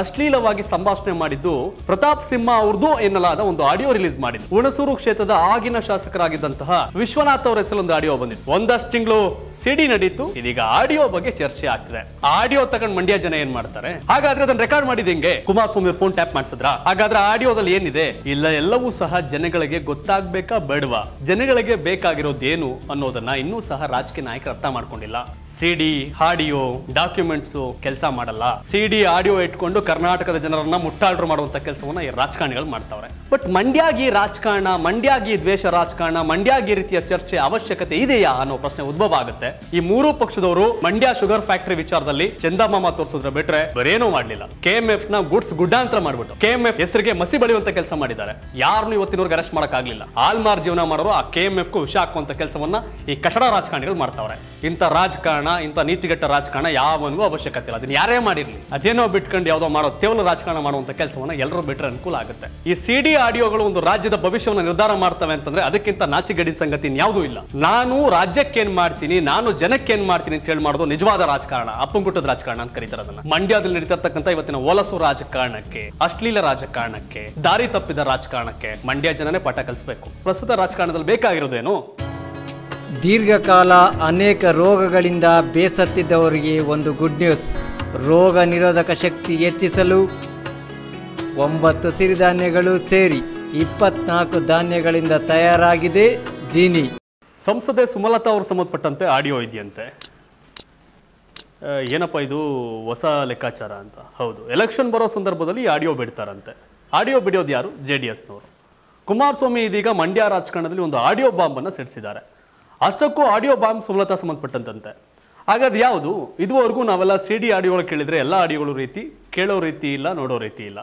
ಅಶ್ಲೀಲವಾಗಿ ಸಂಭಾಷಣೆ ಮಾಡಿದ್ದು ಪ್ರತಾಪ್ ಸಿಂಹ ಅವ್ರದ್ದು ಎನ್ನಲಾದ ಒಂದು ಆಡಿಯೋ ರಿಲೀಸ್ ಮಾಡಿದ್ರು ಹುಣಸೂರು ಕ್ಷೇತ್ರದ ಆಗಿನ ಶಾಸಕರಾಗಿದ್ದಂತಹ ವಿಶ್ವನಾಥ್ ಅವರ ಒಂದು ಆಡಿಯೋ ಬಂದಿತ್ತು ಒಂದಷ್ಟು ತಿಂಗಳು ಸಿಡಿ ನಡೀತು ಇದೀಗ ಆಡಿಯೋ ಬಗ್ಗೆ ಚರ್ಚೆ ಆಗ್ತಿದೆ ಆಡಿಯೋ ತಗೊಂಡ್ ಮಂಡ್ಯ ಜನ ಏನ್ ಮಾಡ್ತಾರೆ ಹಾಗಾದ್ರೆ ಅದನ್ನ ರೆಕಾರ್ಡ್ ಮಾಡಿದ ಹೆಂಗೆ ಸ್ವಾಮಿ ಫೋನ್ ಟ್ಯಾಪ್ ಮಾಡಿಸಿದ್ರ ಹಾಗಾದ್ರೆ ಆಡಿಯೋದಲ್ಲಿ ಏನಿದೆ ಇಲ್ಲ ಎಲ್ಲವೂ ಸಹ ಜನಗಳಿಗೆ ಗೊತ್ತಾಗ್ಬೇಕಾ ಬೇಡವಾ ಜನಗಳಿಗೆ ಬೇಕಾಗಿರೋದೇನು ಅನ್ನೋದನ್ನ ಇನ್ನೂ ಸಹ ರಾಜಕೀಯ ನಾಯಕರು ಅರ್ಥ ಮಾಡ್ಕೊಂಡಿಲ್ಲ ಸಿಡಿ ಆಡಿಯೋ ಡಾಕ್ಯುಮೆಂಟ್ಸ್ ಕೆಲಸ ಮಾಡಲ್ಲ ಸಿಡಿ ಆಡಿಯೋ ಇಟ್ಕೊಂಡು ಕರ್ನಾಟಕದ ಜನರನ್ನ ಮುಟ್ಟಾಳ್ರು ಮಾಡುವಂತ ಕೆಲಸವನ್ನ ಈ ರಾಜಕಾರಣಿಗಳು ಮಾಡ್ತಾವ್ರೆ ಬಟ್ ಮಂಡ್ಯಾಗಿ ರಾಜಕಾರಣ ಮಂಡ್ಯಾಗಿ ದ್ವೇಷ ರಾಜಕಾರಣ ಮಂಡ್ಯಾಗಿ ರೀತಿಯ ಚರ್ಚೆ ಅವಶ್ಯಕತೆ ಇದೆಯಾ ಅನ್ನೋ ಪ್ರಶ್ನೆ ಉದ್ಭವ ಆಗುತ್ತೆ ಈ ಮೂರು ಪಕ್ಷದವರು ಮಂಡ್ಯ ಶುಗರ್ ಫ್ಯಾಕ್ಟರಿ ವಿಚಾರದಲ್ಲಿ ಚಂದಮಾಮ ತೋರಿಸಿದ್ರೆ ಬಿಟ್ರೆ ಬರೇನೂ ಮಾಡಲಿಲ್ಲ ಕೆಎಂಎಫ್ ನ ಗುಡ್ಸ್ ಗುಡ್ಡಾಂತರ ಮಾಡ್ಬಿಟ್ಟು ಕೆಎಂಎಫ್ ಹೆಸರಿಗೆ ಮಸಿ ಬಳಿಯುವಂತ ಕೆಲಸ ಮಾಡಿದ್ದಾರೆ ಯಾರನ್ನು ಇವತ್ತಿನವರೆಗೆ ಅರೆಸ್ಟ್ ಮಾಡಕ್ಕಾಗಲಿಲ್ಲ ಆಲ್ಮಾರ್ ಜೀವನ ಮಾಡೋರು ಆ ಕೆಎಂಎಫ್ ಗೂ ವಿಷ ಹಾಕುವಂತ ಕೆಲಸವನ್ನ ಈ ಕಷಡ ರಾಜಕಾರಣಿಗಳು ಮಾಡ್ತಾವ್ರೆ ಇಂಥ ರಾಜಕಾರಣ ಇಂಥ ನೀತಿಗಟ್ಟ ರಾಜಕಾರಣ ಯಾವನಿಗೂ ಅವಶ್ಯಕತೆ ಇಲ್ಲ ಅದನ್ನ ಯಾರೇ ಮಾಡಿರ್ಲಿ ಅದೇನೋ ಬಿಟ್ಕೊಂಡು ಯಾವ್ದೋ ಮಾಡೋ ತೇವಲ ರಾಜಕಾರಣ ಮಾಡುವಂಥ ಕೆಲಸವನ್ನ ಎಲ್ಲರೂ ಬಿಟ್ಟರೆ ಅನುಕೂಲ ಆಗುತ್ತೆ ಈ ಸಿ ಡಿ ಆಡಿಯೋಗಳು ಒಂದು ರಾಜ್ಯದ ಭವಿಷ್ಯವನ್ನು ನಿರ್ಧಾರ ಮಾಡ್ತವೆ ಅಂತಂದ್ರೆ ಅದಕ್ಕಿಂತ ನಾಚಿಗಡಿ ಸಂಗತಿ ಯಾವುದೂ ಇಲ್ಲ ನಾನು ರಾಜ್ಯಕ್ಕೆ ಏನ್ ಮಾಡ್ತೀನಿ ನಾನು ಜನಕ್ಕೆ ಏನ್ ಮಾಡ್ತೀನಿ ಅಂತ ಹೇಳಿ ಮಾಡೋದು ನಿಜವಾದ ರಾಜಕಾರಣ ಅಪ್ಪಂಗುಟ್ಟದ ರಾಜಕಾರಣ ಅಂತ ಕರೀತಾರೆ ಅದನ್ನ ಮಂಡ್ಯದಲ್ಲಿ ನಡೀತಾ ಇವತ್ತಿನ ಒಲಸು ರಾಜಕಾರಣಕ್ಕೆ ಅಶ್ಲೀಲ ರಾಜಕಾರಣಕ್ಕೆ ದಾರಿ ತಪ್ಪಿದ ರಾಜಕಾರಣಕ್ಕೆ ಮಂಡ್ಯ ಜನನೇ ಪಾಠ ಕಲಿಸಬೇಕು ಪ್ರಸ್ತುತ ರಾಜಕಾರಣದಲ್ಲಿ ಬೇಕಾಗಿರೋದೇನು ದೀರ್ಘಕಾಲ ಅನೇಕ ರೋಗಗಳಿಂದ ಬೇಸತ್ತಿದ್ದವರಿಗೆ ಒಂದು ಗುಡ್ ನ್ಯೂಸ್ ರೋಗ ನಿರೋಧಕ ಶಕ್ತಿ ಹೆಚ್ಚಿಸಲು ಒಂಬತ್ತು ಸಿರಿಧಾನ್ಯಗಳು ಸೇರಿ ಇಪ್ಪತ್ನಾಲ್ಕು ಧಾನ್ಯಗಳಿಂದ ತಯಾರಾಗಿದೆ ಜೀನಿ ಸಂಸದೆ ಸುಮಲತಾ ಅವರು ಸಂಬಂಧಪಟ್ಟಂತೆ ಆಡಿಯೋ ಇದೆಯಂತೆ ಏನಪ್ಪ ಇದು ಹೊಸ ಲೆಕ್ಕಾಚಾರ ಅಂತ ಹೌದು ಎಲೆಕ್ಷನ್ ಬರೋ ಸಂದರ್ಭದಲ್ಲಿ ಆಡಿಯೋ ಬಿಡ್ತಾರಂತೆ ಆಡಿಯೋ ಬಿಡಿಯೋದು ಯಾರು ಜೆ ಡಿ ಎಸ್ನವರು ಕುಮಾರಸ್ವಾಮಿ ಇದೀಗ ಮಂಡ್ಯ ರಾಜಕಾರಣದಲ್ಲಿ ಒಂದು ಆಡಿಯೋ ಬಾಂಬನ್ನು ಸಿಡಿಸಿದ್ದಾರೆ ಅಷ್ಟಕ್ಕೂ ಆಡಿಯೋ ಬಾಂಬ್ ಸುಮಲತಾ ಸಂಬಂಧಪಟ್ಟಂತೆ ಹಾಗಾದ್ರೆ ಯಾವುದು ಇದುವರೆಗೂ ನಾವೆಲ್ಲ ಸಿ ಡಿ ಆಡಿಯೋಗಳು ಕೇಳಿದರೆ ಎಲ್ಲ ಆಡಿಯೋಗಳು ರೀತಿ ಕೇಳೋ ರೀತಿ ಇಲ್ಲ ನೋಡೋ ರೀತಿ ಇಲ್ಲ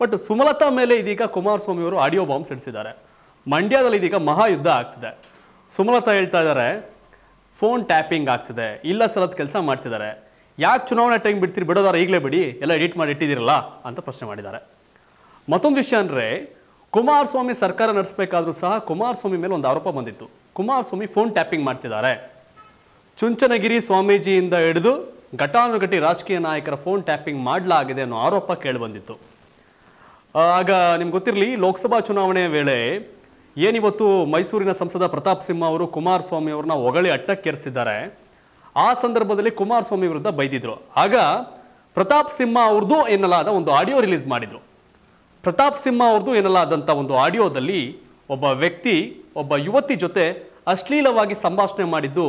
ಬಟ್ ಸುಮಲತಾ ಮೇಲೆ ಇದೀಗ ಕುಮಾರಸ್ವಾಮಿ ಅವರು ಆಡಿಯೋ ಬಾಂಬ್ ಸಿಡಿಸಿದ್ದಾರೆ ಮಂಡ್ಯದಲ್ಲಿ ಇದೀಗ ಮಹಾಯುದ್ಧ ಆಗ್ತಿದೆ ಸುಮಲತಾ ಹೇಳ್ತಾ ಇದ್ದಾರೆ ಫೋನ್ ಟ್ಯಾಪಿಂಗ್ ಆಗ್ತಿದೆ ಇಲ್ಲ ಸಲದ ಕೆಲಸ ಮಾಡ್ತಿದ್ದಾರೆ ಯಾಕೆ ಚುನಾವಣೆ ಟೈಮ್ ಬಿಡ್ತೀರಿ ಬಿಡೋದಾರ ಈಗಲೇ ಬಿಡಿ ಎಲ್ಲ ಎಡಿಟ್ ಮಾಡಿ ಇಟ್ಟಿದ್ದೀರಲ್ಲ ಅಂತ ಪ್ರಶ್ನೆ ಮಾಡಿದ್ದಾರೆ ಮತ್ತೊಂದು ವಿಷಯ ಅಂದರೆ ಕುಮಾರಸ್ವಾಮಿ ಸರ್ಕಾರ ನಡೆಸಬೇಕಾದ್ರೂ ಸಹ ಕುಮಾರಸ್ವಾಮಿ ಮೇಲೆ ಒಂದು ಆರೋಪ ಬಂದಿತ್ತು ಕುಮಾರಸ್ವಾಮಿ ಫೋನ್ ಟ್ಯಾಪಿಂಗ್ ಮಾಡ್ತಿದ್ದಾರೆ ಚುಂಚನಗಿರಿ ಸ್ವಾಮೀಜಿಯಿಂದ ಹಿಡಿದು ಘಟಾನುಘಟಿ ರಾಜಕೀಯ ನಾಯಕರ ಫೋನ್ ಟ್ಯಾಪಿಂಗ್ ಮಾಡಲಾಗಿದೆ ಅನ್ನೋ ಆರೋಪ ಕೇಳಿಬಂದಿತ್ತು ಆಗ ನಿಮ್ಗೆ ಗೊತ್ತಿರಲಿ ಲೋಕಸಭಾ ಚುನಾವಣೆಯ ವೇಳೆ ಏನಿವತ್ತು ಮೈಸೂರಿನ ಸಂಸದ ಪ್ರತಾಪ್ ಸಿಂಹ ಅವರು ಕುಮಾರಸ್ವಾಮಿ ಅವ್ರನ್ನ ಹೊಗಳಿ ಅಟ್ಟಕ್ಕೇರಿಸಿದ್ದಾರೆ ಆ ಸಂದರ್ಭದಲ್ಲಿ ಕುಮಾರಸ್ವಾಮಿ ವಿರುದ್ಧ ಬೈದಿದ್ರು ಆಗ ಪ್ರತಾಪ್ ಸಿಂಹ ಅವ್ರದ್ದು ಎನ್ನಲಾದ ಒಂದು ಆಡಿಯೋ ರಿಲೀಸ್ ಮಾಡಿದರು ಪ್ರತಾಪ್ ಸಿಂಹ ಅವ್ರದ್ದು ಎನ್ನಲಾದಂಥ ಒಂದು ಆಡಿಯೋದಲ್ಲಿ ಒಬ್ಬ ವ್ಯಕ್ತಿ ಒಬ್ಬ ಯುವತಿ ಜೊತೆ ಅಶ್ಲೀಲವಾಗಿ ಸಂಭಾಷಣೆ ಮಾಡಿದ್ದು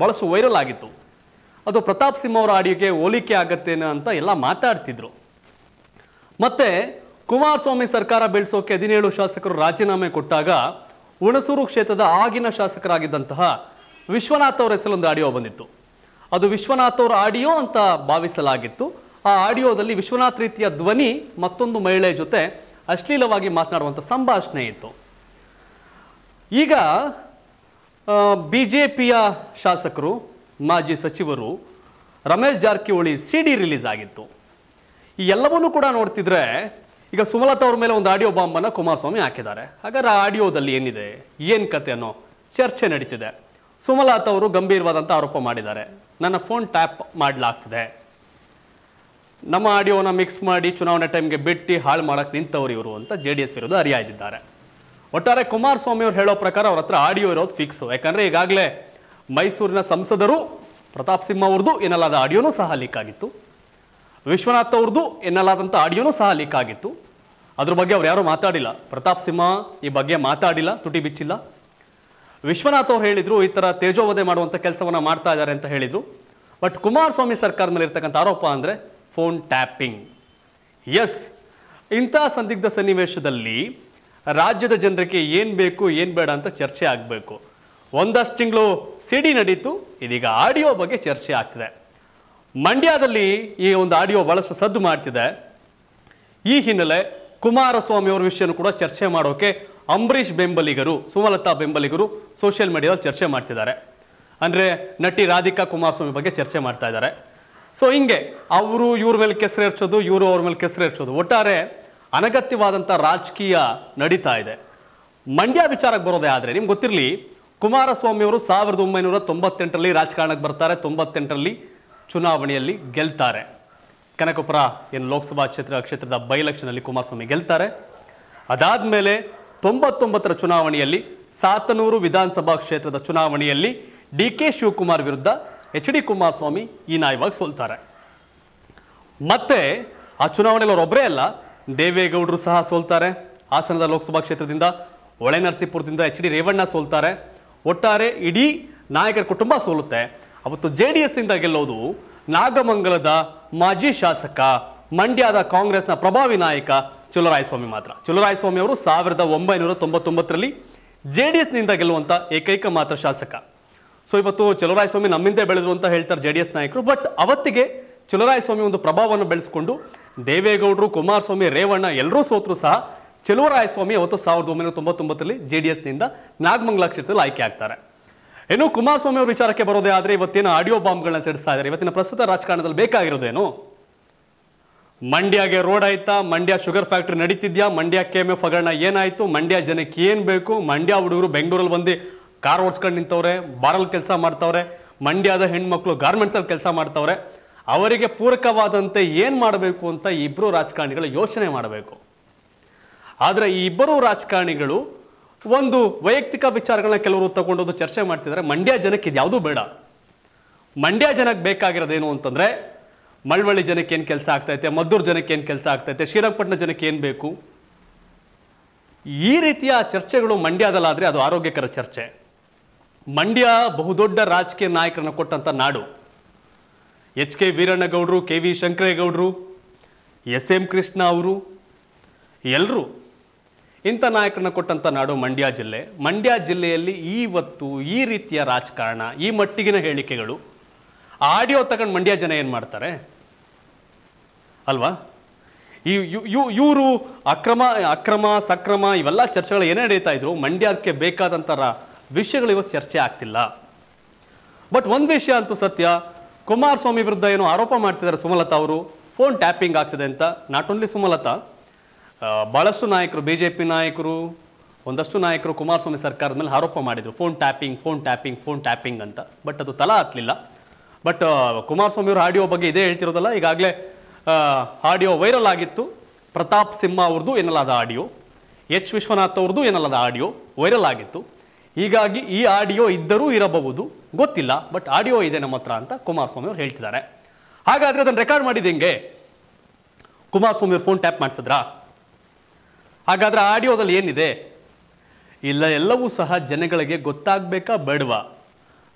ಬಳಸು ವೈರಲ್ ಆಗಿತ್ತು ಅದು ಪ್ರತಾಪ್ ಸಿಂಹ ಅವರ ಆಡಿಯೋಗೆ ಹೋಲಿಕೆ ಆಗತ್ತೇನೋ ಅಂತ ಎಲ್ಲ ಮಾತಾಡ್ತಿದ್ರು ಮತ್ತು ಕುಮಾರಸ್ವಾಮಿ ಸರ್ಕಾರ ಬೆಳೆಸೋಕೆ ಹದಿನೇಳು ಶಾಸಕರು ರಾಜೀನಾಮೆ ಕೊಟ್ಟಾಗ ಹುಣಸೂರು ಕ್ಷೇತ್ರದ ಆಗಿನ ಶಾಸಕರಾಗಿದ್ದಂತಹ ವಿಶ್ವನಾಥ್ ಅವರ ಹೆಸರೊಂದು ಆಡಿಯೋ ಬಂದಿತ್ತು ಅದು ವಿಶ್ವನಾಥ್ ಅವರ ಆಡಿಯೋ ಅಂತ ಭಾವಿಸಲಾಗಿತ್ತು ಆ ಆಡಿಯೋದಲ್ಲಿ ವಿಶ್ವನಾಥ್ ರೀತಿಯ ಧ್ವನಿ ಮತ್ತೊಂದು ಮಹಿಳೆ ಜೊತೆ ಅಶ್ಲೀಲವಾಗಿ ಮಾತನಾಡುವಂಥ ಸಂಭಾಷಣೆ ಇತ್ತು ಈಗ ಬಿ ಜೆ ಪಿಯ ಶಾಸಕರು ಮಾಜಿ ಸಚಿವರು Ramesh Jarkiholi C D release ಆಗಿತ್ತು ಈ ಎಲ್ಲವನ್ನೂ ಕೂಡ ನೋಡ್ತಿದ್ರೆ ಈಗ ಸುಮಲತಾ ಅವ್ರ ಮೇಲೆ ಒಂದು ಆಡಿಯೋ ಬಾಂಬನ್ನು ಕುಮಾರಸ್ವಾಮಿ ಹಾಕಿದ್ದಾರೆ ಹಾಗಾದ್ರೆ ಆ ಆಡಿಯೋದಲ್ಲಿ ಏನಿದೆ ಏನು ಕತೆ ಅನ್ನೋ ಚರ್ಚೆ ನಡೀತಿದೆ ಸುಮಲತಾ ಅವರು ಗಂಭೀರವಾದಂಥ ಆರೋಪ ಮಾಡಿದ್ದಾರೆ ನನ್ನ ಫೋನ್ ಟ್ಯಾಪ್ ಮಾಡಲಾಗ್ತಿದೆ ನಮ್ಮ ಆಡಿಯೋನ ಮಿಕ್ಸ್ ಮಾಡಿ ಚುನಾವಣೆ ಟೈಮ್ಗೆ ಬಿಟ್ಟು ಹಾಳು ಮಾಡೋಕ್ಕೆ ನಿಂತವರು ಇವರು ಅಂತ ಜೆ ಡಿ ಎಸ್ ವಿರುದ್ಧ ಅರಿಯಾಯ್ದಿದ್ದಾರೆ ಒಟ್ಟಾರೆ ಕುಮಾರಸ್ವಾಮಿ ಅವ್ರು ಹೇಳೋ ಪ್ರಕಾರ ಅವ್ರ ಹತ್ರ ಆಡಿಯೋ ಇರೋದು ಫಿಕ್ಸ್ ಯಾಕಂದರೆ ಈಗಾಗಲೇ ಮೈಸೂರಿನ ಸಂಸದರು ಪ್ರತಾಪ್ ಸಿಂಹ ಅವ್ರದ್ದು ಏನಲ್ಲಾದ ಆಡಿಯೋನೂ ಸಹ ಲೀಕ್ ಆಗಿತ್ತು ವಿಶ್ವನಾಥ್ ಅವ್ರದ್ದು ಏನಲ್ಲಾದಂಥ ಆಡಿಯೋನೂ ಸಹ ಲೀಕ್ ಆಗಿತ್ತು ಅದ್ರ ಬಗ್ಗೆ ಅವ್ರು ಯಾರೂ ಮಾತಾಡಿಲ್ಲ ಪ್ರತಾಪ್ ಸಿಂಹ ಈ ಬಗ್ಗೆ ಮಾತಾಡಿಲ್ಲ ತುಟಿ ಬಿಚ್ಚಿಲ್ಲ ವಿಶ್ವನಾಥ್ ಅವ್ರು ಹೇಳಿದರು ಈ ಥರ ತೇಜೋವಧೆ ಮಾಡುವಂಥ ಕೆಲಸವನ್ನು ಮಾಡ್ತಾ ಇದ್ದಾರೆ ಅಂತ ಹೇಳಿದರು ಬಟ್ ಕುಮಾರಸ್ವಾಮಿ ಸರ್ಕಾರದಲ್ಲಿರ್ತಕ್ಕಂಥ ಆರೋಪ ಅಂದರೆ ಫೋನ್ ಟ್ಯಾಪಿಂಗ್ ಎಸ್ ಇಂಥ ಸಂದಿಗ್ಧ ಸನ್ನಿವೇಶದಲ್ಲಿ ರಾಜ್ಯದ ಜನರಿಗೆ ಏನು ಬೇಕು ಏನು ಬೇಡ ಅಂತ ಚರ್ಚೆ ಆಗಬೇಕು ಒಂದಷ್ಟು ತಿಂಗಳು ಸಿಡಿ ನಡೀತು ಇದೀಗ ಆಡಿಯೋ ಬಗ್ಗೆ ಚರ್ಚೆ ಆಗ್ತಿದೆ ಮಂಡ್ಯದಲ್ಲಿ ಈ ಒಂದು ಆಡಿಯೋ ಬಹಳಷ್ಟು ಸದ್ದು ಮಾಡ್ತಿದೆ ಈ ಹಿನ್ನೆಲೆ ಕುಮಾರಸ್ವಾಮಿ ಅವರ ವಿಷಯನೂ ಕೂಡ ಚರ್ಚೆ ಮಾಡೋಕೆ ಅಂಬರೀಷ್ ಬೆಂಬಲಿಗರು ಸುಮಲತಾ ಬೆಂಬಲಿಗರು ಸೋಷಿಯಲ್ ಮೀಡಿಯಾದಲ್ಲಿ ಚರ್ಚೆ ಮಾಡ್ತಿದ್ದಾರೆ ಅಂದರೆ ನಟಿ ರಾಧಿಕಾ ಕುಮಾರಸ್ವಾಮಿ ಬಗ್ಗೆ ಚರ್ಚೆ ಮಾಡ್ತಾ ಇದ್ದಾರೆ ಸೊ ಹಿಂಗೆ ಅವರು ಇವ್ರ ಮೇಲೆ ಇರ್ಸೋದು ಇವರು ಅವ್ರ ಮೇಲೆ ಇರ್ಸೋದು ಒಟ್ಟಾರೆ ಅನಗತ್ಯವಾದಂಥ ರಾಜಕೀಯ ನಡೀತಾ ಇದೆ ಮಂಡ್ಯ ವಿಚಾರಕ್ಕೆ ಬರೋದೇ ಆದರೆ ನಿಮ್ಗೆ ಗೊತ್ತಿರಲಿ ಕುಮಾರಸ್ವಾಮಿ ಅವರು ಸಾವಿರದ ಒಂಬೈನೂರ ತೊಂಬತ್ತೆಂಟರಲ್ಲಿ ರಾಜಕಾರಣಕ್ಕೆ ಬರ್ತಾರೆ ತೊಂಬತ್ತೆಂಟರಲ್ಲಿ ಚುನಾವಣೆಯಲ್ಲಿ ಗೆಲ್ತಾರೆ ಕನಕಪುರ ಏನು ಲೋಕಸಭಾ ಕ್ಷೇತ್ರ ಕ್ಷೇತ್ರದ ಬೈ ಎಲೆಕ್ಷನಲ್ಲಿ ಕುಮಾರಸ್ವಾಮಿ ಗೆಲ್ತಾರೆ ಅದಾದ ಮೇಲೆ ತೊಂಬತ್ತೊಂಬತ್ತರ ಚುನಾವಣೆಯಲ್ಲಿ ಸಾತನೂರು ವಿಧಾನಸಭಾ ಕ್ಷೇತ್ರದ ಚುನಾವಣೆಯಲ್ಲಿ ಡಿ ಕೆ ಶಿವಕುಮಾರ್ ವಿರುದ್ಧ ಎಚ್ ಡಿ ಕುಮಾರಸ್ವಾಮಿ ಈ ನಾಯವಾಗಿ ಸೋಲ್ತಾರೆ ಮತ್ತೆ ಆ ಚುನಾವಣೆಯಲ್ಲಿ ಅವರೊಬ್ಬರೇ ಅಲ್ಲ ದೇವೇಗೌಡರು ಸಹ ಸೋಲ್ತಾರೆ ಹಾಸನದ ಲೋಕಸಭಾ ಕ್ಷೇತ್ರದಿಂದ ಹೊಳೆನರಸೀಪುರದಿಂದ ಎಚ್ ಡಿ ರೇವಣ್ಣ ಸೋಲ್ತಾರೆ ಒಟ್ಟಾರೆ ಇಡೀ ನಾಯಕರ ಕುಟುಂಬ ಸೋಲುತ್ತೆ ಅವತ್ತು ಜೆ ಡಿ ಎಸ್ನಿಂದ ಗೆಲ್ಲೋದು ನಾಗಮಂಗಲದ ಮಾಜಿ ಶಾಸಕ ಮಂಡ್ಯದ ಕಾಂಗ್ರೆಸ್ನ ಪ್ರಭಾವಿ ನಾಯಕ ಚುಲರಾಯಸ್ವಾಮಿ ಮಾತ್ರ ಚುಲರಾಯಸ್ವಾಮಿ ಅವರು ಸಾವಿರದ ಒಂಬೈನೂರ ತೊಂಬತ್ತೊಂಬತ್ತರಲ್ಲಿ ಜೆ ಡಿ ಎಸ್ನಿಂದ ಗೆಲ್ಲುವಂಥ ಏಕೈಕ ಮಾತ್ರ ಶಾಸಕ ಸೊ ಇವತ್ತು ಚಲುವರಾಯಸ್ವಾಮಿ ನಮ್ಮಿಂದೆ ಬೆಳೆದ್ರು ಅಂತ ಹೇಳ್ತಾರೆ ಜೆ ಡಿ ಎಸ್ ನಾಯಕರು ಬಟ್ ಅವತ್ತಿಗೆ ಚುಲರಾಯಸ್ವಾಮಿ ಒಂದು ಪ್ರಭಾವವನ್ನು ಬೆಳೆಸ್ಕೊಂಡು ದೇವೇಗೌಡರು ಕುಮಾರಸ್ವಾಮಿ ರೇವಣ್ಣ ಎಲ್ಲರೂ ಸೋತರು ಸಹ ಚೆಲುವರಾಯಸ್ವಾಮಿ ಅವತ್ತು ಸಾವಿರದ ಒಂಬೈನೂರ ತೊಂಬತ್ತೊಂಬತ್ತರಲ್ಲಿ ಜೆ ಡಿ ಎಸ್ನಿಂದ ನಾಗಮಂಗಲ ಕ್ಷೇತ್ರದಲ್ಲಿ ಆಯ್ಕೆ ಆಗ್ತಾರೆ ಇನ್ನು ಕುಮಾರಸ್ವಾಮಿ ಅವರ ವಿಚಾರಕ್ಕೆ ಬರೋದೇ ಆದರೆ ಇವತ್ತೇನು ಆಡಿಯೋ ಬಾಂಬ್ಗಳನ್ನ ಸೇರಿಸ್ತಾ ಇದ್ದಾರೆ ಇವತ್ತಿನ ಪ್ರಸ್ತುತ ರಾಜಕಾರಣದಲ್ಲಿ ಬೇಕಾಗಿರೋದೇನು ಮಂಡ್ಯಗೆ ರೋಡ್ ಆಯ್ತಾ ಮಂಡ್ಯ ಶುಗರ್ ಫ್ಯಾಕ್ಟ್ರಿ ನಡೀತಿದ್ಯಾ ಮಂಡ್ಯ ಕೆ ಎಮ್ ಎಫ್ ಹಗರಣ ಏನಾಯಿತು ಮಂಡ್ಯ ಜನಕ್ಕೆ ಏನು ಬೇಕು ಮಂಡ್ಯ ಹುಡುಗರು ಬೆಂಗಳೂರಲ್ಲಿ ಬಂದು ಕಾರ್ ಓಡಿಸ್ಕೊಂಡು ನಿಂತವ್ರೆ ಬಾರಲ್ಲಿ ಕೆಲಸ ಮಾಡ್ತವ್ರೆ ಮಂಡ್ಯದ ಹೆಣ್ಮಕ್ಳು ಗಾರ್ಮೆಂಟ್ಸಲ್ಲಿ ಕೆಲಸ ಮಾಡ್ತವ್ರೆ ಅವರಿಗೆ ಪೂರಕವಾದಂತೆ ಏನು ಮಾಡಬೇಕು ಅಂತ ಇಬ್ಬರು ರಾಜಕಾರಣಿಗಳು ಯೋಚನೆ ಮಾಡಬೇಕು ಆದರೆ ಈ ಇಬ್ಬರು ರಾಜಕಾರಣಿಗಳು ಒಂದು ವೈಯಕ್ತಿಕ ವಿಚಾರಗಳನ್ನ ಕೆಲವರು ತಗೊಂಡೋದು ಚರ್ಚೆ ಮಾಡ್ತಿದ್ದಾರೆ ಮಂಡ್ಯ ಜನಕ್ಕೆ ಇದು ಯಾವುದೂ ಬೇಡ ಮಂಡ್ಯ ಜನಕ್ಕೆ ಬೇಕಾಗಿರೋದೇನು ಅಂತಂದರೆ ಮಳವಳ್ಳಿ ಜನಕ್ಕೆ ಏನು ಕೆಲಸ ಆಗ್ತೈತೆ ಮದ್ದೂರು ಜನಕ್ಕೆ ಏನು ಕೆಲಸ ಆಗ್ತೈತೆ ಶ್ರೀರಂಗಪಟ್ಟಣ ಜನಕ್ಕೆ ಏನು ಬೇಕು ಈ ರೀತಿಯ ಚರ್ಚೆಗಳು ಮಂಡ್ಯದಲ್ಲಾದರೆ ಅದು ಆರೋಗ್ಯಕರ ಚರ್ಚೆ ಮಂಡ್ಯ ಬಹುದೊಡ್ಡ ರಾಜಕೀಯ ನಾಯಕರನ್ನು ಕೊಟ್ಟಂಥ ನಾಡು ಎಚ್ ಕೆ ವೀರಣ್ಣಗೌಡರು ಕೆ ವಿ ಶಂಕರೇಗೌಡರು ಎಸ್ ಎಂ ಕೃಷ್ಣ ಅವರು ಎಲ್ಲರೂ ಇಂಥ ನಾಯಕರನ್ನ ಕೊಟ್ಟಂಥ ನಾಡು ಮಂಡ್ಯ ಜಿಲ್ಲೆ ಮಂಡ್ಯ ಜಿಲ್ಲೆಯಲ್ಲಿ ಈವತ್ತು ಈ ರೀತಿಯ ರಾಜಕಾರಣ ಈ ಮಟ್ಟಿಗಿನ ಹೇಳಿಕೆಗಳು ಆಡಿಯೋ ತಗೊಂಡು ಮಂಡ್ಯ ಜನ ಏನು ಮಾಡ್ತಾರೆ ಅಲ್ವಾ ಈ ಇವರು ಅಕ್ರಮ ಅಕ್ರಮ ಸಕ್ರಮ ಇವೆಲ್ಲ ಚರ್ಚೆಗಳು ಏನೇ ನಡೀತಾ ಇದ್ರು ಮಂಡ್ಯಕ್ಕೆ ಬೇಕಾದಂಥ ವಿಷಯಗಳು ಇವತ್ತು ಚರ್ಚೆ ಆಗ್ತಿಲ್ಲ ಬಟ್ ಒಂದು ವಿಷಯ ಅಂತೂ ಸತ್ಯ ಕುಮಾರಸ್ವಾಮಿ ವಿರುದ್ಧ ಏನು ಆರೋಪ ಮಾಡ್ತಿದ್ದಾರೆ ಸುಮಲತಾ ಅವರು ಫೋನ್ ಟ್ಯಾಪಿಂಗ್ ಆಗ್ತಿದೆ ಅಂತ ನಾಟ್ ಓನ್ಲಿ ಸುಮಲತಾ ಭಾಳಷ್ಟು ನಾಯಕರು ಬಿ ಜೆ ಪಿ ನಾಯಕರು ಒಂದಷ್ಟು ನಾಯಕರು ಕುಮಾರಸ್ವಾಮಿ ಸರ್ಕಾರದ ಮೇಲೆ ಆರೋಪ ಮಾಡಿದರು phone tapping phone tapping phone tapping ಅಂತ ಬಟ್ ಅದು ತಲಾ ಹತ್ತಲಿಲ್ಲ ಬಟ್ ಕುಮಾರಸ್ವಾಮಿ ಅವರು ಆಡಿಯೋ ಬಗ್ಗೆ ಇದೇ ಹೇಳ್ತಿರೋದಲ್ಲ ಈಗಾಗಲೇ ಆಡಿಯೋ ವೈರಲ್ ಆಗಿತ್ತು ಪ್ರತಾಪ್ ಸಿಂಹ ಅವ್ರದ್ದು ಏನಲ್ಲಾದ ಆಡಿಯೋ ಎಚ್ ವಿಶ್ವನಾಥ್ ಅವ್ರದ್ದು ಏನಲ್ಲದ ಆಡಿಯೋ ವೈರಲ್ ಆಗಿತ್ತು ಹೀಗಾಗಿ ಈ ಆಡಿಯೋ ಇದ್ದರೂ ಇರಬಹುದು ಗೊತ್ತಿಲ್ಲ ಬಟ್ ಆಡಿಯೋ ಇದೆ ನಮ್ಮ ಹತ್ರ ಅಂತ ಕುಮಾರಸ್ವಾಮಿ ಅವರು ಹೇಳ್ತಿದ್ದಾರೆ ಹಾಗಾದರೆ ಅದನ್ನು ರೆಕಾರ್ಡ್ ಮಾಡಿದ ಹೆಂಗೆ ಕುಮಾರಸ್ವಾಮಿ ಅವರು ಫೋನ್ ಟ್ಯಾಪ್ ಮಾಡಿಸಿದ್ರಾ ಹಾಗಾದರೆ ಆಡಿಯೋದಲ್ಲಿ ಏನಿದೆ ಇಲ್ಲ ಎಲ್ಲವೂ ಸಹ ಜನಗಳಿಗೆ ಗೊತ್ತಾಗಬೇಕಾ ಬೇಡವಾ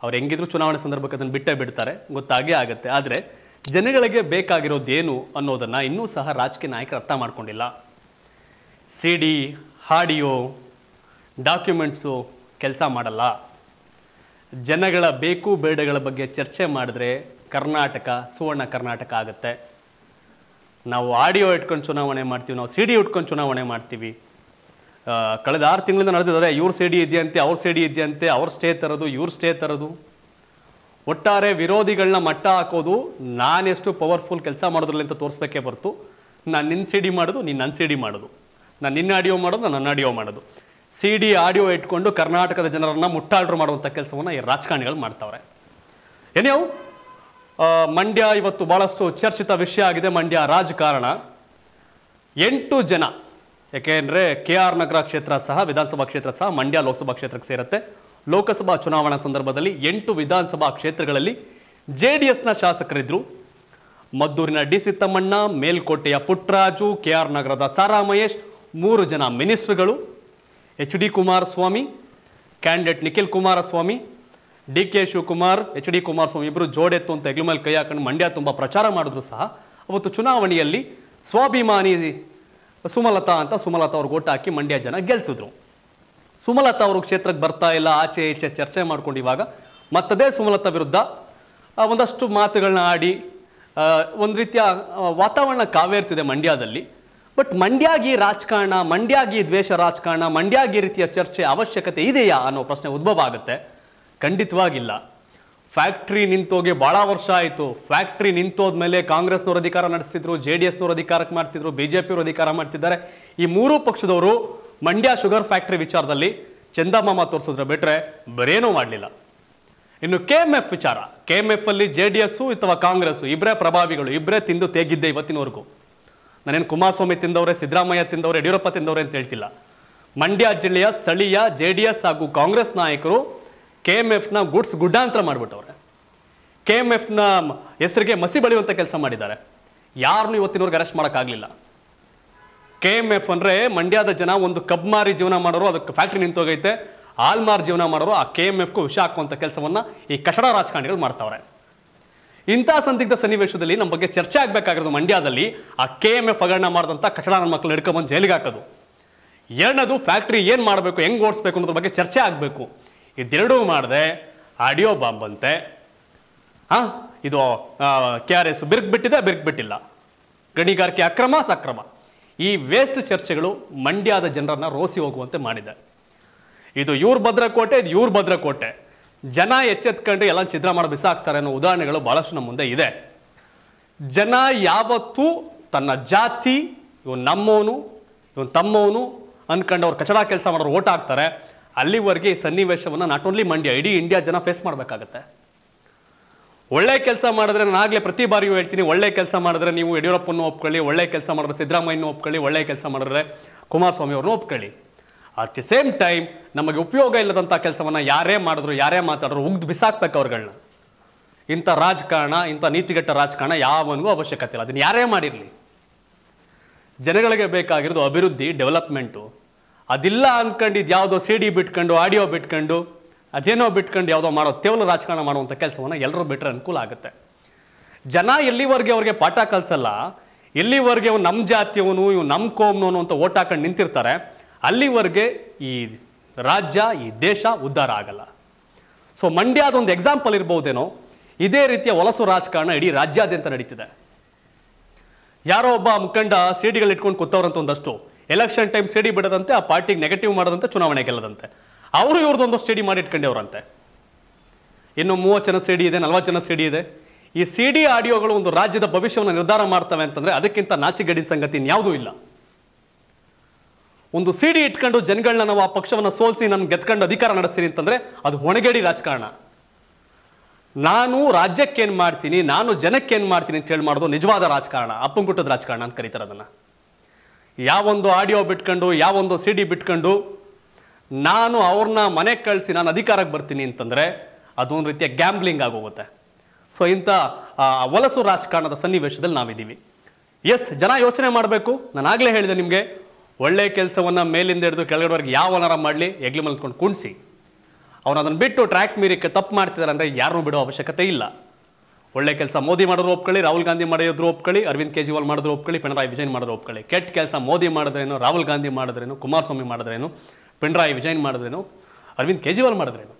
ಅವ್ರು ಹೆಂಗಿದ್ರು ಚುನಾವಣೆ ಸಂದರ್ಭಕ್ಕೆ ಅದನ್ನು ಬಿಟ್ಟೇ ಬಿಡ್ತಾರೆ ಗೊತ್ತಾಗೇ ಆಗುತ್ತೆ ಆದರೆ ಜನಗಳಿಗೆ ಬೇಕಾಗಿರೋದೇನು ಅನ್ನೋದನ್ನು ಇನ್ನೂ ಸಹ ರಾಜಕೀಯ ನಾಯಕರು ಅರ್ಥ ಮಾಡ್ಕೊಂಡಿಲ್ಲ ಸಿ ಡಿ ಆಡಿಯೋ ಡಾಕ್ಯುಮೆಂಟ್ಸು ಕೆಲಸ ಮಾಡಲ್ಲ ಜನಗಳ ಬೇಕು ಬೇಡಗಳ ಬಗ್ಗೆ ಚರ್ಚೆ ಮಾಡಿದ್ರೆ ಕರ್ನಾಟಕ ಸುವರ್ಣ ಕರ್ನಾಟಕ ಆಗುತ್ತೆ ನಾವು ಆಡಿಯೋ ಇಟ್ಕೊಂಡು ಚುನಾವಣೆ ಮಾಡ್ತೀವಿ ನಾವು ಸಿ ಡಿ ಇಟ್ಕೊಂಡು ಚುನಾವಣೆ ಮಾಡ್ತೀವಿ ಕಳೆದ ಆರು ತಿಂಗಳಿಂದ ನಡೆದಿದ್ದಾರೆ ಇವ್ರ ಸಿ ಡಿ ಇದೆಯಂತೆ ಅವ್ರ ಸಿ ಡಿ ಇದೆಯಂತೆ ಅವ್ರ ಸ್ಟೇ ತರೋದು ಇವ್ರ ಸ್ಟೇ ತರೋದು ಒಟ್ಟಾರೆ ವಿರೋಧಿಗಳನ್ನ ಮಟ್ಟ ಹಾಕೋದು ನಾನೆಷ್ಟು ಪವರ್ಫುಲ್ ಕೆಲಸ ಮಾಡೋದ್ರಲ್ಲಿ ಅಂತ ತೋರಿಸ್ಬೇಕೇ ಬರ್ತು ನಾನು ನಿನ್ನ ಸಿ ಡಿ ಮಾಡೋದು ನೀನು ನನ್ನ ಸಿ ಡಿ ಮಾಡೋದು ನಾನು ನಿನ್ನ ಆಡಿಯೋ ಮಾಡೋದು ನಾನು ನನ್ನ ಆಡಿಯೋ ಮಾಡೋದು ಸಿ ಡಿ ಆಡಿಯೋ ಇಟ್ಕೊಂಡು ಕರ್ನಾಟಕದ ಜನರನ್ನು ಮುಟ್ಟಾಳ್ರು ಮಾಡುವಂಥ ಕೆಲಸವನ್ನು ಈ ರಾಜಕಾರಣಿಗಳು ಮಾಡ್ತಾವ್ರೆ ಏನೇ ಮಂಡ್ಯ ಇವತ್ತು ಭಾಳಷ್ಟು ಚರ್ಚಿತ ವಿಷಯ ಆಗಿದೆ ಮಂಡ್ಯ ರಾಜಕಾರಣ ಎಂಟು ಜನ ಅಂದರೆ ಕೆ ಆರ್ ನಗರ ಕ್ಷೇತ್ರ ಸಹ ವಿಧಾನಸಭಾ ಕ್ಷೇತ್ರ ಸಹ ಮಂಡ್ಯ ಲೋಕಸಭಾ ಕ್ಷೇತ್ರಕ್ಕೆ ಸೇರುತ್ತೆ ಲೋಕಸಭಾ ಚುನಾವಣಾ ಸಂದರ್ಭದಲ್ಲಿ ಎಂಟು ವಿಧಾನಸಭಾ ಕ್ಷೇತ್ರಗಳಲ್ಲಿ ಜೆ ಡಿ ಎಸ್ನ ಶಾಸಕರಿದ್ದರು ಮದ್ದೂರಿನ ಡಿ ಸಿತ್ತಮ್ಮಣ್ಣ ಮೇಲ್ಕೋಟೆಯ ಪುಟ್ಟರಾಜು ಕೆ ಆರ್ ನಗರದ ಸಾರಾಮಹೇಶ್ ಮೂರು ಜನ ಮಿನಿಸ್ಟ್ರುಗಳು H D Kumaraswamy candidate Nikhil Kumaraswamy D K Shivakumar H D Kumaraswamy ಇಬ್ಬರು ಜೋಡೆತ್ತು ಅಂತ ಹೆಗ್ಲು ಮೇಲೆ ಕೈ ಹಾಕೊಂಡು ಮಂಡ್ಯ ತುಂಬ ಪ್ರಚಾರ ಮಾಡಿದ್ರು ಸಹ ಅವತ್ತು ಚುನಾವಣೆಯಲ್ಲಿ ಸ್ವಾಭಿಮಾನಿ ಸುಮಲತಾ ಅಂತ ಸುಮಲತಾ ಅವ್ರಿಗೆ ಓಟ್ ಹಾಕಿ ಮಂಡ್ಯ ಜನ ಗೆಲ್ಸಿದ್ರು ಸುಮಲತಾ ಅವರು ಕ್ಷೇತ್ರಕ್ಕೆ ಬರ್ತಾ ಇಲ್ಲ ಆಚೆ ಈಚೆ ಚರ್ಚೆ ಮಾಡ್ಕೊಂಡು ಇವಾಗ ಮತ್ತದೇ ಸುಮಲತಾ ವಿರುದ್ಧ ಒಂದಷ್ಟು ಮಾತುಗಳನ್ನ ಆಡಿ ಒಂದು ರೀತಿಯ ವಾತಾವರಣ ಕಾವೇರ್ತಿದೆ ಮಂಡ್ಯದಲ್ಲಿ ಬಟ್ ಮಂಡ್ಯಾಗಿ ರಾಜಕಾರಣ ಮಂಡ್ಯಾಗಿ ದ್ವೇಷ ರಾಜಕಾರಣ ಮಂಡ್ಯಾಗಿ ರೀತಿಯ ಚರ್ಚೆ ಅವಶ್ಯಕತೆ ಇದೆಯಾ ಅನ್ನೋ ಪ್ರಶ್ನೆ ಉದ್ಭವ ಆಗುತ್ತೆ ಖಂಡಿತವಾಗಿಲ್ಲ ಫ್ಯಾಕ್ಟ್ರಿ ನಿಂತೋಗಿ ಭಾಳ ವರ್ಷ ಆಯಿತು ಫ್ಯಾಕ್ಟ್ರಿ ನಿಂತೋದ್ಮೇಲೆ ಕಾಂಗ್ರೆಸ್ನವರು ಅಧಿಕಾರ ನಡೆಸ್ತಿದ್ರು ಜೆ ಡಿ ಎಸ್ನವರು ಅಧಿಕಾರಕ್ಕೆ ಮಾಡ್ತಿದ್ರು ಬಿ ಜೆ ಪಿಯವರು ಅಧಿಕಾರ ಮಾಡ್ತಿದ್ದಾರೆ ಈ ಮೂರೂ ಪಕ್ಷದವರು ಮಂಡ್ಯ ಶುಗರ್ ಫ್ಯಾಕ್ಟ್ರಿ ವಿಚಾರದಲ್ಲಿ ಚಂದಮಾಮ ತೋರಿಸಿದ್ರೆ ಬಿಟ್ಟರೆ ಬರೇನೂ ಮಾಡಲಿಲ್ಲ ಇನ್ನು ಕೆ ಎಮ್ ಎಫ್ ವಿಚಾರ ಕೆ ಎಮ್ ಎಫ್ ಅಲ್ಲಿ ಜೆ ಡಿ ಎಸ್ಸು ಅಥವಾ ಕಾಂಗ್ರೆಸ್ಸು ಇಬ್ಬರೇ ಪ್ರಭಾವಿಗಳು ಇಬ್ಬರೇ ತಿಂದು ತೆಗಿದ್ದೆ ಇವತ್ತಿನವರೆಗೂ ನಾನೇನು ಕುಮಾರಸ್ವಾಮಿ ತಿಂದವರೇ ಸಿದ್ದರಾಮಯ್ಯ ತಿಂದವರೇ ಯಡಿಯೂರಪ್ಪ ತಿಂದವ್ರೆ ಅಂತ ಹೇಳ್ತಿಲ್ಲ ಮಂಡ್ಯ ಜಿಲ್ಲೆಯ ಸ್ಥಳೀಯ ಜೆ ಡಿ ಎಸ್ ಹಾಗೂ ಕಾಂಗ್ರೆಸ್ ನಾಯಕರು ಕೆ ಎಮ್ ಎಫ್ನ ಗುಡ್ಸ್ ಗುಡ್ಡಾಂತರ ಮಾಡಿಬಿಟ್ಟವ್ರೆ ಕೆ ಎಮ್ ಎಫ್ನ ಹೆಸರಿಗೆ ಮಸಿ ಬಳಿಯುವಂಥ ಕೆಲಸ ಮಾಡಿದ್ದಾರೆ ಯಾರನ್ನು ಇವತ್ತಿನವ್ರಿಗೆ ಅರೆಸ್ಟ್ ಮಾಡೋಕ್ಕಾಗಲಿಲ್ಲ ಕೆ ಎಮ್ ಎಫ್ ಅಂದರೆ ಮಂಡ್ಯದ ಜನ ಒಂದು ಕಬ್ ಮಾರಿ ಜೀವನ ಮಾಡೋರು ಅದಕ್ಕೆ ಫ್ಯಾಕ್ಟ್ರಿ ನಿಂತೋಗೈತೆ ಹಾಲ್ಮಾರಿ ಜೀವನ ಮಾಡೋರು ಆ ಕೆ ಎಮ್ ಎಫ್ಗೂ ವಿಷ ಹಾಕುವಂಥ ಕೆಲಸವನ್ನು ಈ ಕಷಡ ರಾಜಕಾರಣಿಗಳು ಮಾಡ್ತಾವ್ರೆ ಇಂಥ ಸಂದಿಗ್ಧ ಸನ್ನಿವೇಶದಲ್ಲಿ ನಮ್ಮ ಬಗ್ಗೆ ಚರ್ಚೆ ಆಗಬೇಕಾಗಿರೋದು ಮಂಡ್ಯದಲ್ಲಿ ಆ ಕೆ ಎಮ್ ಎಫ್ ಹಗರಣ ಮಾಡಿದಂಥ ಕಟ್ಟಡ ನನ್ನ ಮಕ್ಕಳು ಹಿಡ್ಕೊಂಬಂದು ಜೈಲಿಗೆ ಹಾಕೋದು ಎರಡನೇದು ಫ್ಯಾಕ್ಟ್ರಿ ಏನು ಮಾಡಬೇಕು ಹೆಂಗೆ ಓಡಿಸ್ಬೇಕು ಅನ್ನೋದ್ರ ಬಗ್ಗೆ ಚರ್ಚೆ ಆಗಬೇಕು ಇದೆರಡೂ ಮಾಡಿದೆ ಆಡಿಯೋ ಬಾಂಬ್ ಅಂತೆ ಹಾಂ ಇದು ಕೆ ಆರ್ ಎಸ್ ಬಿರ್ಕ್ ಬಿಟ್ಟಿದೆ ಬಿರ್ಕ್ ಬಿಟ್ಟಿಲ್ಲ ಗಣಿಗಾರಿಕೆ ಅಕ್ರಮ ಸಕ್ರಮ ಈ ವೇಸ್ಟ್ ಚರ್ಚೆಗಳು ಮಂಡ್ಯದ ಜನರನ್ನು ರೋಸಿ ಹೋಗುವಂತೆ ಮಾಡಿದೆ ಇದು ಇವ್ರ ಭದ್ರಕೋಟೆ ಇದು ಇವ್ರ ಭದ್ರಕೋಟೆ ಜನ ಎಚ್ಚೆತ್ಕೊಂಡು ಎಲ್ಲ ಚಿತ್ರ ಮಾಡಿ ಬಿಸಾಕ್ತಾರೆ ಅನ್ನೋ ಉದಾಹರಣೆಗಳು ಭಾಳಷ್ಟು ನಮ್ಮ ಮುಂದೆ ಇದೆ ಜನ ಯಾವತ್ತೂ ತನ್ನ ಜಾತಿ ಇವನು ನಮ್ಮವನು ಇವನು ತಮ್ಮವನು ಅಂದ್ಕೊಂಡು ಅವ್ರು ಕಚಡ ಕೆಲಸ ಮಾಡೋರು ಓಟ್ ಹಾಕ್ತಾರೆ ಅಲ್ಲಿವರೆಗೆ ಈ ಸನ್ನಿವೇಶವನ್ನು ನಾಟ್ ಓನ್ಲಿ ಮಂಡ್ಯ ಇಡೀ ಇಂಡಿಯಾ ಜನ ಫೇಸ್ ಮಾಡಬೇಕಾಗತ್ತೆ ಒಳ್ಳೆ ಕೆಲಸ ಮಾಡಿದ್ರೆ ನಾನು ಆಗಲೇ ಪ್ರತಿ ಬಾರಿಯೂ ಹೇಳ್ತೀನಿ ಒಳ್ಳೆ ಕೆಲಸ ಮಾಡಿದ್ರೆ ನೀವು ಯಡಿಯೂರಪ್ಪನ್ನು ಒಪ್ಕೊಳ್ಳಿ ಒಳ್ಳೆ ಕೆಲಸ ಮಾಡಿದ್ರೆ ಸಿದ್ದರಾಮಯ್ಯನೂ ಒಪ್ಕೊಳ್ಳಿ ಒಳ್ಳೆ ಕೆಲಸ ಮಾಡಿದ್ರೆ ಕುಮಾರಸ್ವಾಮಿ ಅವ್ರನ್ನೂ ಒಪ್ಕೊಳ್ಳಿ ಅಟ್ ದ ಸೇಮ್ ಟೈಮ್ ನಮಗೆ ಉಪಯೋಗ ಇಲ್ಲದಂಥ ಕೆಲಸವನ್ನು ಯಾರೇ ಮಾಡಿದ್ರು ಯಾರೇ ಮಾತಾಡಿದ್ರು ಉಗ್ದು ಬಿಸಾಕ್ಬೇಕು ಅವ್ರುಗಳನ್ನ ಇಂಥ ರಾಜಕಾರಣ ಇಂಥ ನೀತಿಗಟ್ಟ ರಾಜಕಾರಣ ಯಾವನಿಗೂ ಅವಶ್ಯಕತೆ ಇಲ್ಲ ಅದನ್ನು ಯಾರೇ ಮಾಡಿರಲಿ ಜನಗಳಿಗೆ ಬೇಕಾಗಿರೋದು ಅಭಿವೃದ್ಧಿ ಡೆವಲಪ್ಮೆಂಟು ಅದಿಲ್ಲ ಅಂದ್ಕೊಂಡಿದ್ದು ಯಾವುದೋ ಸಿ ಡಿ ಬಿಟ್ಕೊಂಡು ಆಡಿಯೋ ಬಿಟ್ಕೊಂಡು ಅದೇನೋ ಬಿಟ್ಕೊಂಡು ಯಾವುದೋ ಮಾಡೋ ತೇವಲು ರಾಜಕಾರಣ ಮಾಡುವಂಥ ಕೆಲಸವನ್ನು ಎಲ್ಲರೂ ಬಿಟ್ಟರೆ ಅನುಕೂಲ ಆಗುತ್ತೆ ಜನ ಎಲ್ಲಿವರೆಗೆ ಅವ್ರಿಗೆ ಪಾಠ ಕಲಿಸಲ್ಲ ಎಲ್ಲಿವರೆಗೆ ಇವನು ನಮ್ಮ ಜಾತಿಯವನು ಇವನು ನಮ್ಮ ಕೋಮ್ನೋನು ಅಂತ ಓಟ್ ಹಾಕೊಂಡು ನಿಂತಿರ್ತಾರೆ ಅಲ್ಲಿವರೆಗೆ ಈ ರಾಜ್ಯ ಈ ದೇಶ ಉದ್ಧಾರ ಆಗಲ್ಲ ಸೊ ಮಂಡ್ಯದೊಂದು ಎಕ್ಸಾಂಪಲ್ ಇರ್ಬೋದೇನೋ ಇದೇ ರೀತಿಯ ವಲಸು ರಾಜಕಾರಣ ಇಡೀ ರಾಜ್ಯಾದ್ಯಂತ ನಡೀತಿದೆ ಯಾರೋ ಒಬ್ಬ ಮುಖಂಡ ಸಿಡಿಗಳು ಇಟ್ಕೊಂಡು ಕೂತವ್ರಂತ ಒಂದಷ್ಟು ಎಲೆಕ್ಷನ್ ಟೈಮ್ ಸಿಡಿ ಬಿಡದಂತೆ ಆ ಪಾರ್ಟಿಗೆ ನೆಗೆಟಿವ್ ಮಾಡದಂತೆ ಚುನಾವಣೆ ಗೆಲ್ಲದಂತೆ ಅವರು ಇವ್ರದ್ದು ಸ್ಟಡಿ ಮಾಡಿ ಇಟ್ಕೊಂಡೇವ್ರಂತೆ ಇನ್ನು ಮೂವತ್ತು ಜನ ಸಿಡಿ ಇದೆ ನಲ್ವತ್ತು ಜನ ಸಿಡಿ ಇದೆ ಈ ಸಿಡಿ ಆಡಿಯೋಗಳು ಒಂದು ರಾಜ್ಯದ ಭವಿಷ್ಯವನ್ನು ನಿರ್ಧಾರ ಮಾಡ್ತವೆ ಅಂತಂದರೆ ಅದಕ್ಕಿಂತ ಗಡಿ ಸಂಗತಿ ಇನ್ಯಾವುದೂ ಇಲ್ಲ ಒಂದು ಸಿ ಡಿ ಇಟ್ಕೊಂಡು ಜನಗಳನ್ನ ನಾವು ಆ ಪಕ್ಷವನ್ನು ಸೋಲಿಸಿ ನಾನು ಗೆದ್ಕೊಂಡು ಅಧಿಕಾರ ನಡೆಸ್ತೀನಿ ಅಂತಂದರೆ ಅದು ಹೊಣೆಗೇಡಿ ರಾಜಕಾರಣ ನಾನು ರಾಜ್ಯಕ್ಕೇನು ಮಾಡ್ತೀನಿ ನಾನು ಜನಕ್ಕೇನು ಮಾಡ್ತೀನಿ ಅಂತ ಹೇಳಿ ಮಾಡೋದು ನಿಜವಾದ ರಾಜಕಾರಣ ಅಪ್ಪಂಗುಟ್ಟದ ರಾಜಕಾರಣ ಅಂತ ಕರೀತಾರೆ ಅದನ್ನು ಯಾವೊಂದು ಆಡಿಯೋ ಬಿಟ್ಕೊಂಡು ಯಾವೊಂದು ಸಿ ಡಿ ಬಿಟ್ಕೊಂಡು ನಾನು ಅವ್ರನ್ನ ಮನೆಗೆ ಕಳಿಸಿ ನಾನು ಅಧಿಕಾರಕ್ಕೆ ಬರ್ತೀನಿ ಅಂತಂದರೆ ಅದೊಂದು ರೀತಿಯ ಗ್ಯಾಂಬ್ಲಿಂಗ್ ಆಗೋಗುತ್ತೆ ಸೊ ಇಂಥ ವಲಸು ರಾಜಕಾರಣದ ಸನ್ನಿವೇಶದಲ್ಲಿ ನಾವಿದ್ದೀವಿ ಎಸ್ ಜನ ಯೋಚನೆ ಮಾಡಬೇಕು ನಾನು ಆಗಲೇ ಹೇಳಿದೆ ನಿಮಗೆ ಒಳ್ಳೆ ಕೆಲಸವನ್ನು ಮೇಲಿಂದ ಹಿಡಿದು ಕೆಳಗಡೆವರೆಗೆ ಯಾವನಾರ ಮಾಡಲಿ ಎಗ್ಲಿ ಮಲ್ಕೊಂಡು ಕುಣಿಸಿ ಅವನು ಅದನ್ನು ಬಿಟ್ಟು ಟ್ರ್ಯಾಕ್ ಮೀರಿಕ್ಕೆ ತಪ್ಪು ಮಾಡ್ತಿದ್ದಾರೆ ಅಂದರೆ ಯಾರನ್ನೂ ಬಿಡೋ ಅವಶ್ಯಕತೆ ಇಲ್ಲ ಒಳ್ಳೆ ಕೆಲಸ ಮೋದಿ ಮಾಡಿದ್ರು ಒಪ್ಕೊಳ್ಳಿ ರಾಹುಲ್ ಗಾಂಧಿ ಮಾಡಿದ್ರು ಒಪ್ಕೊಳ್ಳಿ ಅರವಿಂದ್ ಕೇಜ್ರಿವಾಲ್ ಮಾಡಿದ್ರು ಒಪ್ಕೊಳ್ಳಿ ಪಿಣರಾಯಿ ವಿಜಯನ್ ಮಾಡಿದ್ರು ಒಪ್ಕೊಳ್ಳಿ ಕೆಟ್ಟ ಕೆಲಸ ಮೋದಿ ಮಾಡಿದ್ರೇನು ರಾಹುಲ್ ಗಾಂಧಿ ಮಾಡಿದ್ರೇನು ಕುಮಾರಸ್ವಾಮಿ ಮಾಡಿದ್ರೇನು ಪಿಣರಾಯಿ ವಿಜಯನ್ ಮಾಡಿದ್ರೇನು ಅರವಿಂದ್ ಕೇಜ್ರಿವಾಲ್ ಮಾಡಿದ್ರೇನು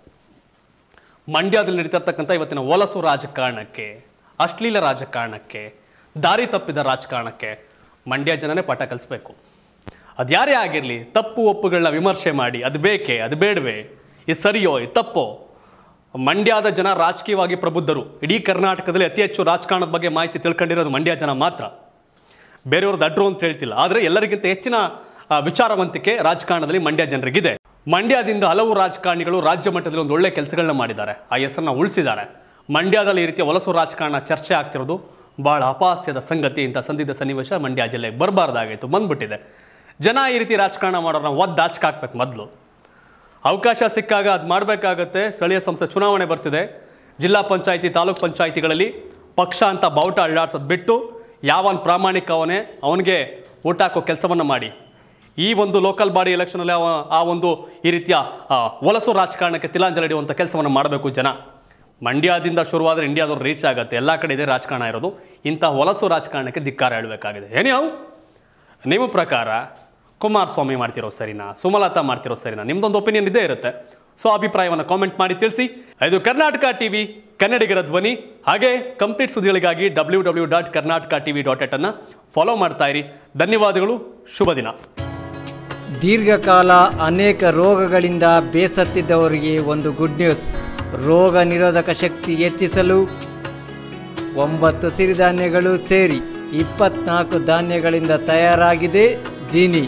ಮಂಡ್ಯದಲ್ಲಿ ನಡೀತಾ ಇವತ್ತಿನ ಒಲಸು ರಾಜಕಾರಣಕ್ಕೆ ಅಶ್ಲೀಲ ರಾಜಕಾರಣಕ್ಕೆ ದಾರಿ ತಪ್ಪಿದ ರಾಜಕಾರಣಕ್ಕೆ ಮಂಡ್ಯ ಜನನೇ ಪಾಠ ಕಲಿಸ್ಬೇಕು ಅದು ಯಾರೇ ಆಗಿರಲಿ ತಪ್ಪು ಒಪ್ಪುಗಳನ್ನ ವಿಮರ್ಶೆ ಮಾಡಿ ಅದು ಬೇಕೇ ಅದು ಬೇಡವೆ ಇದು ಸರಿಯೋ ಈ ತಪ್ಪೋ ಮಂಡ್ಯದ ಜನ ರಾಜಕೀಯವಾಗಿ ಪ್ರಬುದ್ಧರು ಇಡೀ ಕರ್ನಾಟಕದಲ್ಲಿ ಅತಿ ಹೆಚ್ಚು ರಾಜಕಾರಣದ ಬಗ್ಗೆ ಮಾಹಿತಿ ತಿಳ್ಕೊಂಡಿರೋದು ಮಂಡ್ಯ ಜನ ಮಾತ್ರ ಬೇರೆಯವ್ರದ್ದು ಅಡ್ರು ಅಂತ ಹೇಳ್ತಿಲ್ಲ ಆದರೆ ಎಲ್ಲರಿಗಿಂತ ಹೆಚ್ಚಿನ ವಿಚಾರವಂತಿಕೆ ರಾಜಕಾರಣದಲ್ಲಿ ಮಂಡ್ಯ ಜನರಿಗಿದೆ ಮಂಡ್ಯದಿಂದ ಹಲವು ರಾಜಕಾರಣಿಗಳು ರಾಜ್ಯ ಮಟ್ಟದಲ್ಲಿ ಒಂದು ಒಳ್ಳೆ ಕೆಲಸಗಳನ್ನ ಮಾಡಿದ್ದಾರೆ ಆ ಹೆಸರನ್ನ ಉಳಿಸಿದ್ದಾರೆ ಮಂಡ್ಯದಲ್ಲಿ ಈ ರೀತಿಯ ವಲಸು ರಾಜಕಾರಣ ಚರ್ಚೆ ಆಗ್ತಿರೋದು ಭಾಳ ಅಪಾಸ್ಯದ ಸಂಗತಿ ಇಂಥ ಸಂದಿದ್ದ ಸನ್ನಿವೇಶ ಮಂಡ್ಯ ಜಿಲ್ಲೆಗೆ ಬರಬಾರ್ದಾಗಿತ್ತು ಬಂದ್ಬಿಟ್ಟಿದೆ ಜನ ಈ ರೀತಿ ರಾಜಕಾರಣ ಮಾಡೋರನ್ನ ಒದ್ದು ಹಾಕ್ಬೇಕು ಮೊದಲು ಅವಕಾಶ ಸಿಕ್ಕಾಗ ಅದು ಮಾಡಬೇಕಾಗತ್ತೆ ಸ್ಥಳೀಯ ಸಂಸ್ಥೆ ಚುನಾವಣೆ ಬರ್ತಿದೆ ಜಿಲ್ಲಾ ಪಂಚಾಯಿತಿ ತಾಲೂಕ್ ಪಂಚಾಯಿತಿಗಳಲ್ಲಿ ಪಕ್ಷ ಅಂತ ಬಾವುಟ ಅಳ್ಳಾಡ್ಸೋದು ಬಿಟ್ಟು ಯಾವನ್ ಪ್ರಾಮಾಣಿಕ ಅವನೇ ಅವನಿಗೆ ಓಟ್ ಹಾಕೋ ಕೆಲಸವನ್ನು ಮಾಡಿ ಈ ಒಂದು ಲೋಕಲ್ ಬಾಡಿ ಎಲೆಕ್ಷನಲ್ಲಿ ಅವ ಆ ಒಂದು ಈ ರೀತಿಯ ವಲಸು ರಾಜಕಾರಣಕ್ಕೆ ತಿಲಾಂಜಲಿ ಇಡುವಂಥ ಕೆಲಸವನ್ನು ಮಾಡಬೇಕು ಜನ ಮಂಡ್ಯದಿಂದ ಶುರುವಾದರೆ ಇಂಡಿಯಾದವ್ರು ರೀಚ್ ಆಗುತ್ತೆ ಎಲ್ಲ ಕಡೆ ಇದೆ ರಾಜಕಾರಣ ಇರೋದು ಇಂಥ ವಲಸು ರಾಜಕಾರಣಕ್ಕೆ ಧಿಕ್ಕಾರ ಹೇಳಬೇಕಾಗಿದೆ ಏನೇ ನಿಮ್ಮ ಪ್ರಕಾರ ಕುಮಾರಸ್ವಾಮಿ ಮಾಡ್ತಿರೋ ಸರಿನಾ ಸುಮಲತಾ ಮಾಡ್ತಿರೋ ಸರಿನಾ ನಿಮ್ದೊಂದು ಒಪಿನಿಯನ್ ಇದೇ ಇರುತ್ತೆ ಸೊ ಅಭಿಪ್ರಾಯವನ್ನು ಕಾಮೆಂಟ್ ಮಾಡಿ ತಿಳಿಸಿ ಇದು ಕರ್ನಾಟಕ ಟಿವಿ ಕನ್ನಡಿಗರ ಧ್ವನಿ ಹಾಗೆ ಕಂಪ್ಲೀಟ್ ಸುದ್ದಿಗಳಿಗಾಗಿ W W dot Karnataka TV dot ಎಟ್ ಅನ್ನು ಫಾಲೋ ಮಾಡ್ತಾ ಇರಿ ಧನ್ಯವಾದಗಳು ಶುಭ ದಿನ ದೀರ್ಘಕಾಲ ಅನೇಕ ರೋಗಗಳಿಂದ ಬೇಸತ್ತಿದ್ದವರಿಗೆ ಒಂದು ಗುಡ್ ನ್ಯೂಸ್ ರೋಗ ನಿರೋಧಕ ಶಕ್ತಿ ಹೆಚ್ಚಿಸಲು ಒಂಬತ್ತು ಸಿರಿಧಾನ್ಯಗಳು ಸೇರಿ ಇಪ್ಪತ್ನಾಲ್ಕು ಧಾನ್ಯಗಳಿಂದ ತಯಾರಾಗಿದೆ ಜೀನಿ